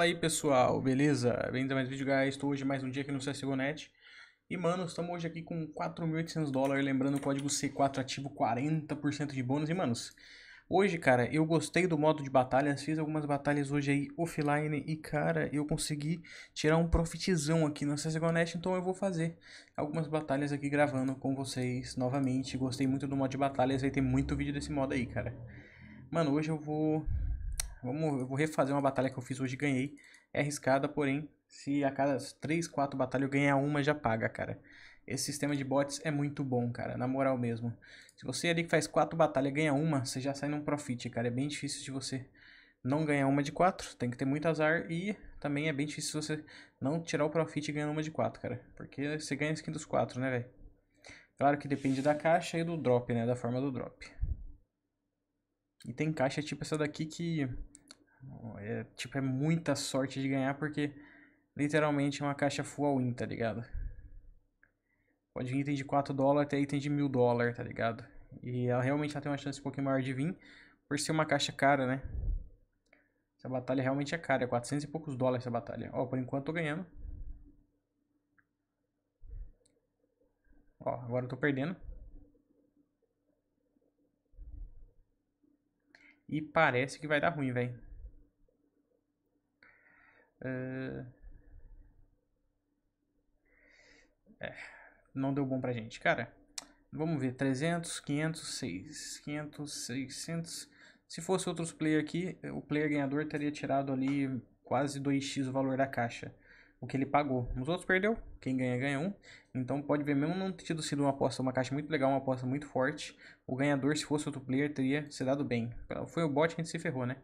Fala aí pessoal, beleza? Bem-vindo a mais um vídeo, guys. Estou hoje mais um dia aqui no CSGONet. E mano, estamos hoje aqui com 4.800 dólares, lembrando o código C4 ativo, 40% de bônus. E manos, hoje cara, eu gostei do modo de batalhas, fiz algumas batalhas hoje aí offline e cara, eu consegui tirar um profitzão aqui no CSGONet, então eu vou fazer algumas batalhas aqui gravando com vocês novamente. Gostei muito do modo de batalhas, vai ter muito vídeo desse modo aí, cara. Mano, hoje eu vou Vamos, eu vou refazer uma batalha que eu fiz hoje e ganhei. É arriscada, porém, se a cada 3, 4 batalhas eu ganhar uma, já paga, cara. Esse sistema de bots é muito bom, cara, na moral mesmo. Se você ali que faz 4 batalhas ganha uma, você já sai num profit, cara. É bem difícil de você não ganhar uma de 4, tem que ter muito azar e também é bem difícil você não tirar o profit e ganhar uma de 4, cara. Porque você ganha skin dos 4, né, velho? Claro que depende da caixa e do drop, né, da forma do drop. E tem caixa tipo essa daqui que é, tipo, é muita sorte de ganhar porque literalmente é uma caixa full all-in, tá ligado? Pode vir item de 4 dólares até item de 1000 dólares, tá ligado? E ela realmente ela tem uma chance um pouquinho maior de vir por ser uma caixa cara, né? Essa batalha realmente é cara, é 400 e poucos dólares essa batalha. Ó, por enquanto eu tô ganhando. Ó, agora eu tô perdendo. E parece que vai dar ruim, velho. Ah, é, não deu bom pra gente, cara. Vamos ver, 300, 500, 6, 500, 600. Se fosse outros player aqui, o player ganhador teria tirado ali quase 2x o valor da caixa. O que ele pagou. Os outros perdeu. Quem ganha, ganha um. Então pode ver, mesmo não ter tido sido uma aposta, uma caixa muito legal, uma aposta muito forte, o ganhador, se fosse outro player, teria se dado bem. Foi o bot que a gente se ferrou, né?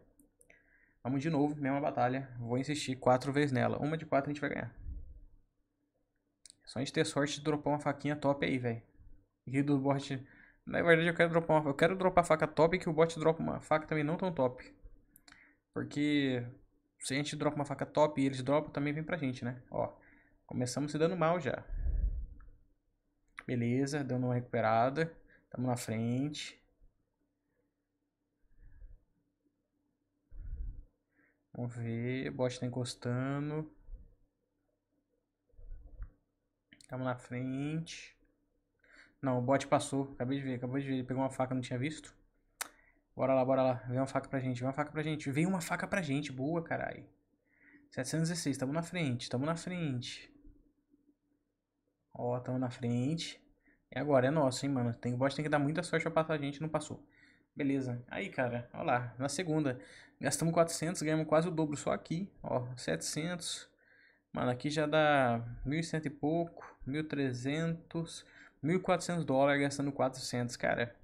Vamos de novo, mesma batalha. Vou insistir quatro vezes nela. Uma de quatro a gente vai ganhar. Só a gente ter sorte de dropar uma faquinha top aí, velho. E do bot... Na verdade eu quero dropar uma... Eu quero dropar a faca top e que o bot dropa uma faca também não tão top. Porque... Se a gente dropa uma faca top e eles dropam, também vem pra gente, né? Ó, começamos se dando mal já. Beleza, dando uma recuperada. Tamo na frente. Vamos ver, o bot tá encostando. Tamo na frente. Não, o bot passou. Acabei de ver, acabou de ver. Ele pegou uma faca, não tinha visto. Bora lá, bora lá. Vem uma faca pra gente, vem uma faca pra gente. Vem uma faca pra gente, boa, caralho. 716, Tamo na frente, Tamo na frente. Ó, tamo na frente. E é agora, é nosso, hein, mano. Tem, o bot tem que dar muita sorte pra passar a gente, não passou. Beleza. Aí, cara, olha lá, na segunda, gastamos 400, ganhamos quase o dobro só aqui, ó, 700. Mano, aqui já dá 1.100 e pouco, 1.300, 1.400 dólares gastando 400, cara.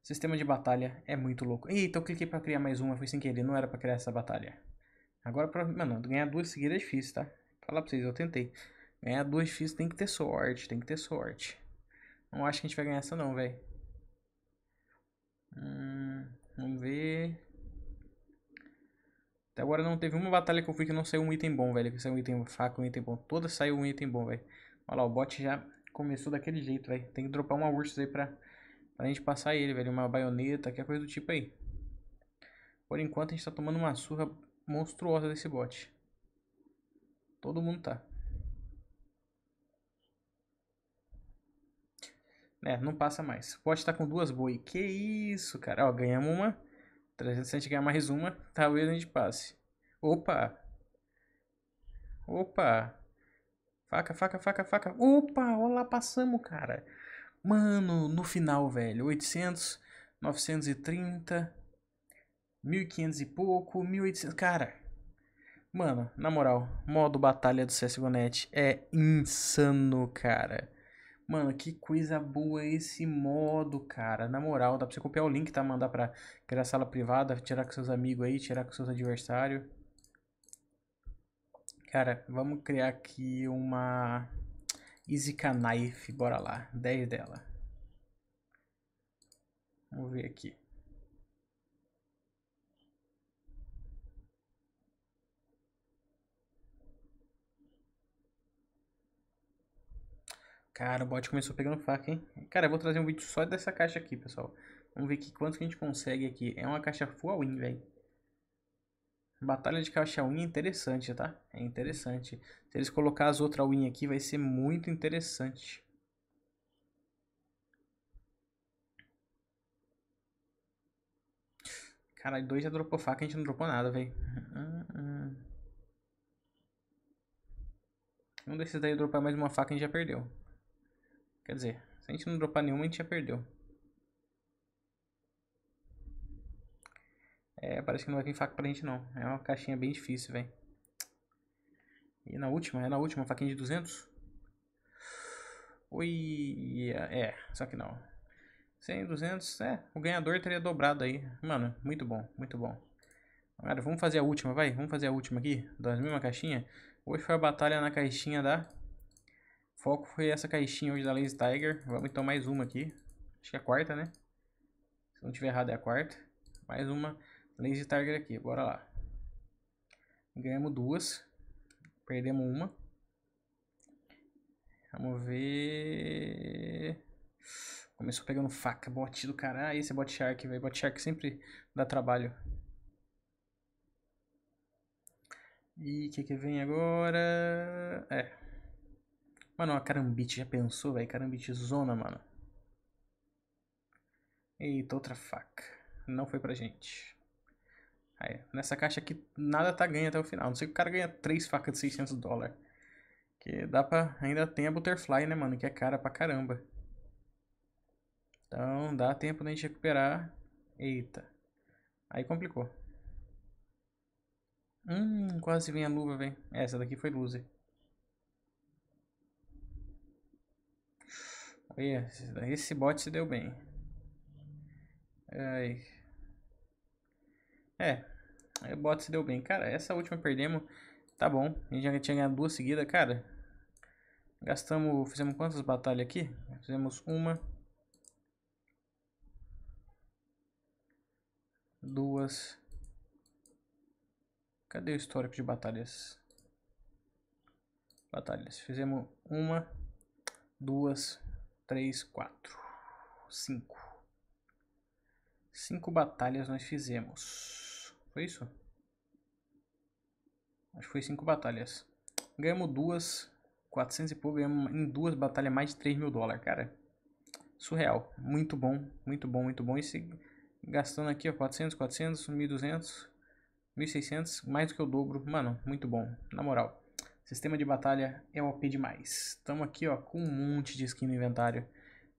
Sistema de batalha é muito louco. Eita, eu cliquei pra criar mais uma, foi sem querer, não era pra criar essa batalha. Agora, pra, mano, ganhar duas seguidas é difícil, tá? Falar pra vocês, eu tentei. Ganhar duas difícil tem que ter sorte, tem que ter sorte. Não acho que a gente vai ganhar essa não, velho. Hum, vamos ver. Até agora não teve uma batalha que eu fui que não saiu um item bom, velho. Que saiu um item fraco, um item bom. Toda saiu um item bom, velho. Olha lá, o bot já começou daquele jeito, velho. Tem que dropar uma ursa aí pra, pra gente passar ele, velho. Uma baioneta, qualquer coisa do tipo aí. Por enquanto a gente tá tomando uma surra monstruosa desse bot. Todo mundo tá. É, não passa mais. Pode estar tá com duas boi. Que isso, cara. Ó, ganhamos uma. Se a gente ganhar mais uma, talvez a gente passe. Opa! Opa! Faca, faca, faca, faca. Opa! Olha lá, passamos, cara. Mano, no final, velho. 800, 930, 1500 e pouco, 1800. Cara, mano, na moral, modo batalha do CSGO.net é insano, cara. Mano, que coisa boa esse modo, cara. Na moral, dá pra você copiar o link, tá? Mandar pra criar sala privada, tirar com seus amigos aí, tirar com seus adversários. Cara, vamos criar aqui uma Izika Knife, bora lá. 10 dela. Vamos ver aqui. Cara, o bot começou pegando faca, hein? Cara, eu vou trazer um vídeo só dessa caixa aqui, pessoal. Vamos ver aqui quanto que a gente consegue aqui. É uma caixa full win, velho. Batalha de caixa win é interessante, tá? É interessante. Se eles colocar as outras win aqui, vai ser muito interessante. Caralho, dois já dropou faca, a gente não dropou nada, velho. Um desses daí dropar mais uma faca, a gente já perdeu. Quer dizer, se a gente não dropar nenhuma, a gente já perdeu. É, parece que não vai vir faca pra gente não. É uma caixinha bem difícil, velho. E na última, é na última, faquinha de 200? Oi, é, é, só que não. 100, 200, é, o ganhador teria dobrado aí. Mano, muito bom, muito bom. agora vamos fazer a última, vai, vamos fazer a última aqui, da mesma caixinha. Hoje foi a batalha na caixinha da foco foi essa caixinha hoje da Lens Tiger. Vamos então mais uma aqui. Acho que é a quarta, né? Se não tiver errado é a quarta. Mais uma Lens Tiger aqui, bora lá. Ganhamos duas. Perdemos uma. Vamos ver... Começou pegando faca, bot do caralho. Esse é bot shark, velho. Bot shark sempre dá trabalho. E o que, que vem agora? É, Mano, a carambite, já pensou, velho? Carambite zona, mano. Eita, outra faca. Não foi pra gente. Aí, nessa caixa aqui, nada tá ganho até o final. Não sei que o cara ganha três facas de 600 dólares. Que dá pra... Ainda tem a Butterfly, né, mano? Que é cara pra caramba. Então, dá tempo da gente recuperar. Eita. Aí complicou. Hum, quase vem a luva, velho. Essa daqui foi loser. Esse bot se deu bem. Ai. É. O bot se deu bem. Cara, essa última perdemos. Tá bom. A gente já tinha ganhado duas seguidas, cara. Gastamos. Fizemos quantas batalhas aqui? Fizemos uma. Duas. Cadê o histórico de batalhas? Batalhas. Fizemos uma. Duas 3, 4, 5. 5 batalhas nós fizemos. Foi isso? Acho que foi 5 batalhas. Ganhamos duas, 400 e pouco, ganhamos em duas batalhas mais de 3 mil dólares, cara. Surreal. Muito bom, muito bom, muito bom. E se gastando aqui, ó, 400, 400, 1200, 1600, mais do que o dobro. Mano, muito bom, na moral. Sistema de batalha é OP demais. Estamos aqui ó, com um monte de skin no inventário.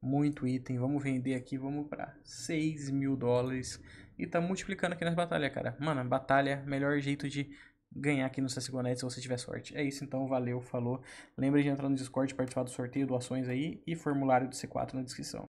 Muito item. Vamos vender aqui. Vamos para 6 mil dólares. E tá multiplicando aqui nas batalhas, cara. Mano, batalha, é melhor jeito de ganhar aqui no CSGO Net se você tiver sorte. É isso então, valeu, falou. Lembre de entrar no Discord, participar do sorteio, doações aí e formulário do C4 na descrição.